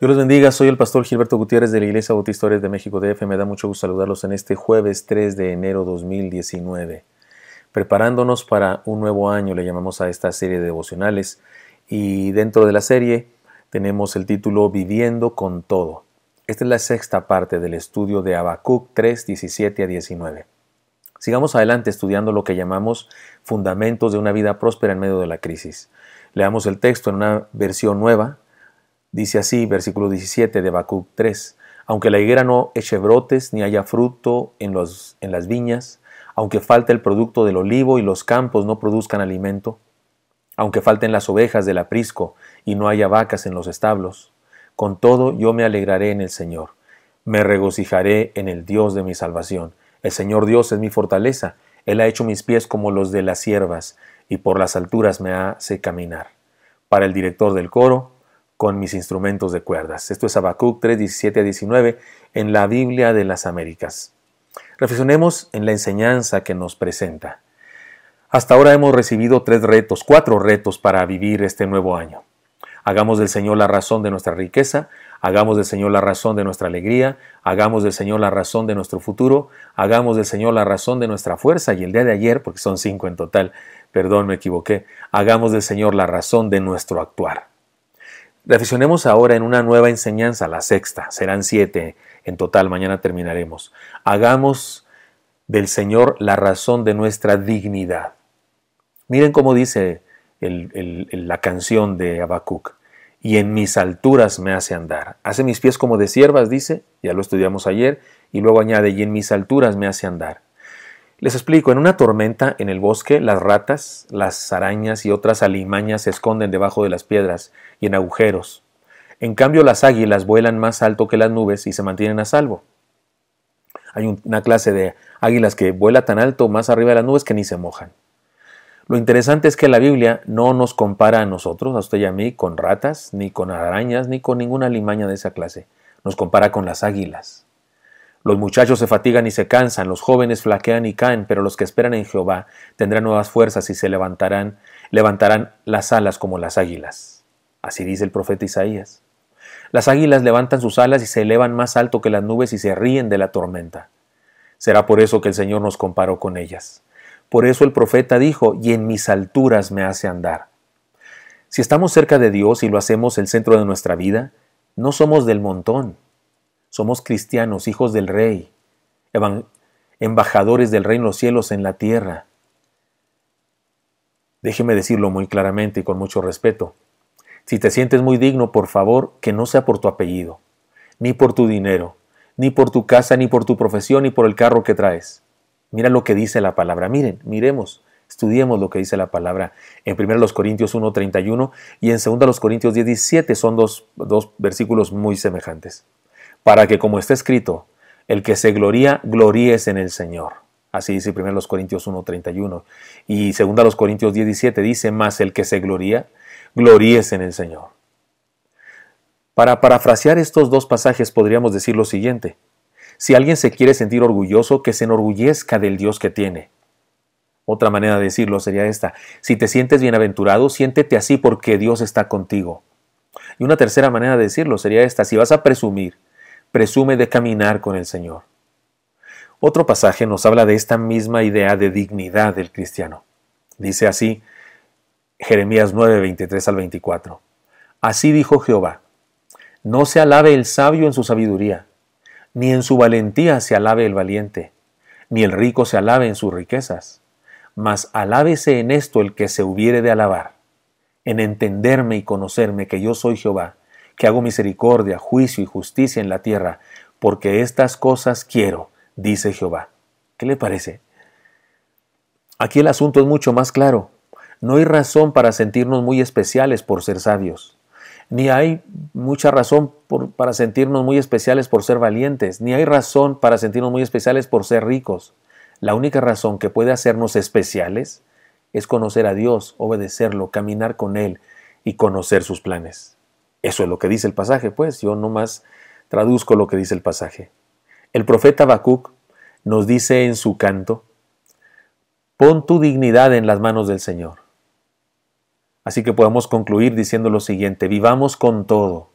Dios los bendiga, soy el pastor Gilberto Gutiérrez de la Iglesia Bautista Historias de México DF. Me da mucho gusto saludarlos en este jueves 3 de enero 2019. Preparándonos para un nuevo año, le llamamos a esta serie de devocionales. Y dentro de la serie tenemos el título Viviendo con todo. Esta es la sexta parte del estudio de Habacuc 3, 17 a 19. Sigamos adelante estudiando lo que llamamos fundamentos de una vida próspera en medio de la crisis. Leamos el texto en una versión nueva, Dice así, versículo 17 de Habacuc 3. Aunque la higuera no eche brotes ni haya fruto en, los, en las viñas, aunque falte el producto del olivo y los campos no produzcan alimento, aunque falten las ovejas del aprisco y no haya vacas en los establos, con todo yo me alegraré en el Señor, me regocijaré en el Dios de mi salvación. El Señor Dios es mi fortaleza, Él ha hecho mis pies como los de las siervas, y por las alturas me hace caminar. Para el director del coro, con mis instrumentos de cuerdas. Esto es Habacuc 317 a 19 en la Biblia de las Américas. Reflexionemos en la enseñanza que nos presenta. Hasta ahora hemos recibido tres retos, cuatro retos para vivir este nuevo año. Hagamos del Señor la razón de nuestra riqueza, hagamos del Señor la razón de nuestra alegría, hagamos del Señor la razón de nuestro futuro, hagamos del Señor la razón de nuestra fuerza. Y el día de ayer, porque son cinco en total, perdón, me equivoqué, hagamos del Señor la razón de nuestro actuar. Reflexionemos ahora en una nueva enseñanza, la sexta, serán siete en total, mañana terminaremos. Hagamos del Señor la razón de nuestra dignidad. Miren cómo dice la canción de Habacuc. Y en mis alturas me hace andar. Hace mis pies como de siervas, dice, ya lo estudiamos ayer, y luego añade, y en mis alturas me hace andar. Les explico, en una tormenta en el bosque, las ratas, las arañas y otras alimañas se esconden debajo de las piedras y en agujeros. En cambio, las águilas vuelan más alto que las nubes y se mantienen a salvo. Hay una clase de águilas que vuela tan alto más arriba de las nubes que ni se mojan. Lo interesante es que la Biblia no nos compara a nosotros, a usted y a mí, con ratas, ni con arañas, ni con ninguna alimaña de esa clase. Nos compara con las águilas. Los muchachos se fatigan y se cansan, los jóvenes flaquean y caen, pero los que esperan en Jehová tendrán nuevas fuerzas y se levantarán, levantarán las alas como las águilas. Así dice el profeta Isaías. Las águilas levantan sus alas y se elevan más alto que las nubes y se ríen de la tormenta. Será por eso que el Señor nos comparó con ellas. Por eso el profeta dijo, y en mis alturas me hace andar. Si estamos cerca de Dios y lo hacemos el centro de nuestra vida, no somos del montón, somos cristianos, hijos del Rey, embajadores del reino de los cielos en la tierra. Déjeme decirlo muy claramente y con mucho respeto. Si te sientes muy digno, por favor, que no sea por tu apellido, ni por tu dinero, ni por tu casa, ni por tu profesión, ni por el carro que traes. Mira lo que dice la palabra. Miren, miremos, estudiemos lo que dice la palabra en 1 Corintios 1.31 y en 2 Corintios 17 Son dos, dos versículos muy semejantes para que como está escrito, el que se gloría, gloríes en el Señor. Así dice 1 Corintios 1.31 y los Corintios 10.17 dice, más el que se gloría, gloríes en el Señor. Para parafrasear estos dos pasajes podríamos decir lo siguiente, si alguien se quiere sentir orgulloso, que se enorgullezca del Dios que tiene. Otra manera de decirlo sería esta, si te sientes bienaventurado, siéntete así porque Dios está contigo. Y una tercera manera de decirlo sería esta, si vas a presumir, presume de caminar con el Señor. Otro pasaje nos habla de esta misma idea de dignidad del cristiano. Dice así Jeremías 9, 23 al 24. Así dijo Jehová, no se alabe el sabio en su sabiduría, ni en su valentía se alabe el valiente, ni el rico se alabe en sus riquezas, mas alábese en esto el que se hubiere de alabar, en entenderme y conocerme que yo soy Jehová, que hago misericordia, juicio y justicia en la tierra, porque estas cosas quiero, dice Jehová. ¿Qué le parece? Aquí el asunto es mucho más claro. No hay razón para sentirnos muy especiales por ser sabios. Ni hay mucha razón para sentirnos muy especiales por ser valientes. Ni hay razón para sentirnos muy especiales por ser ricos. La única razón que puede hacernos especiales es conocer a Dios, obedecerlo, caminar con Él y conocer sus planes. Eso es lo que dice el pasaje, pues yo nomás traduzco lo que dice el pasaje. El profeta Habacuc nos dice en su canto, pon tu dignidad en las manos del Señor. Así que podemos concluir diciendo lo siguiente, vivamos con todo,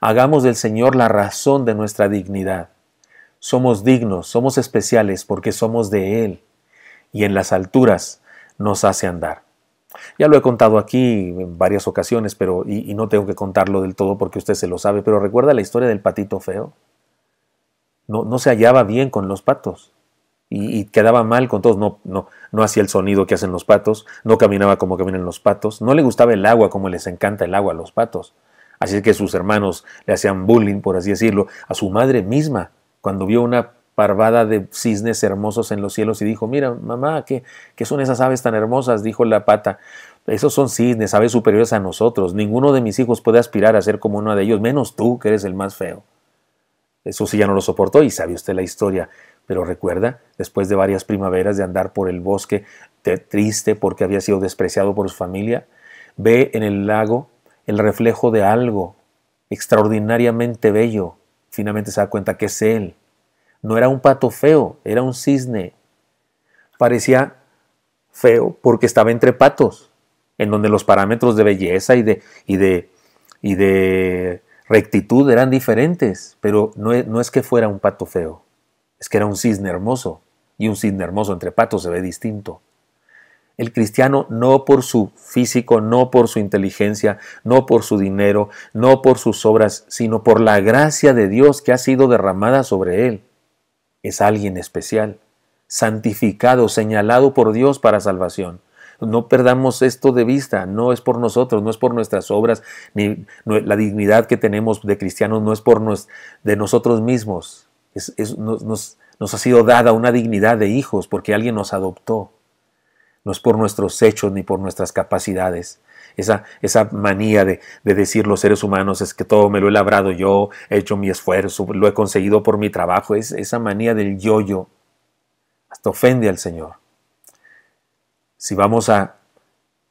hagamos del Señor la razón de nuestra dignidad. Somos dignos, somos especiales porque somos de Él y en las alturas nos hace andar. Ya lo he contado aquí en varias ocasiones, pero y, no tengo que contarlo del todo porque usted se lo sabe, pero recuerda la historia del patito feo. No, no se hallaba bien con los patos y, quedaba mal con todos, no, no, no hacía el sonido que hacen los patos, no caminaba como caminan los patos, no le gustaba el agua como les encanta el agua a los patos. Así es que sus hermanos le hacían bullying, por así decirlo, a su madre misma, cuando vio una barbada de cisnes hermosos en los cielos y dijo, mira, mamá, ¿qué, son esas aves tan hermosas? dijo la pata. Esos son cisnes, aves superiores a nosotros. Ninguno de mis hijos puede aspirar a ser como uno de ellos, menos tú, que eres el más feo. Eso sí ya no lo soportó y sabe usted la historia. Pero recuerda, después de varias primaveras de andar por el bosque, triste porque había sido despreciado por su familia, ve en el lago el reflejo de algo extraordinariamente bello. Finalmente se da cuenta que es él. No era un pato feo, era un cisne. Parecía feo porque estaba entre patos, en donde los parámetros de belleza y de, y de, y de rectitud eran diferentes, pero no e, no es que fuera un pato feo, es que era un cisne hermoso, y un cisne hermoso entre patos se ve distinto. El cristiano no por su físico, no por su inteligencia, no por su dinero, no por sus obras, sino por la gracia de Dios que ha sido derramada sobre él es alguien especial, santificado, señalado por Dios para salvación. No perdamos esto de vista, no es por nosotros, no es por nuestras obras, ni la dignidad que tenemos de cristianos, no es por de nosotros mismos. nos ha sido dada una dignidad de hijos porque alguien nos adoptó no es por nuestros hechos ni por nuestras capacidades. Esa, esa manía de, de, decir los seres humanos es que todo me lo he labrado yo, he hecho mi esfuerzo, lo he conseguido por mi trabajo, es esa manía del yo-yo. Hasta ofende al Señor. Si vamos a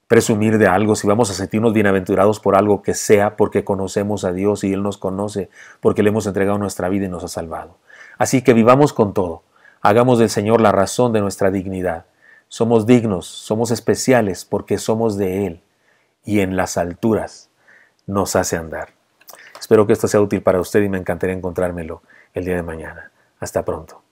presumir de algo, si vamos a sentirnos bienaventurados por algo que sea porque conocemos a Dios y Él nos conoce, porque le hemos entregado nuestra vida y nos ha salvado. Así que vivamos con todo, hagamos del Señor la razón de nuestra dignidad. Somos dignos, somos especiales porque somos de Él y en las alturas nos hace andar. Espero que esto sea útil para usted y me encantaría encontrármelo el día de mañana. Hasta pronto.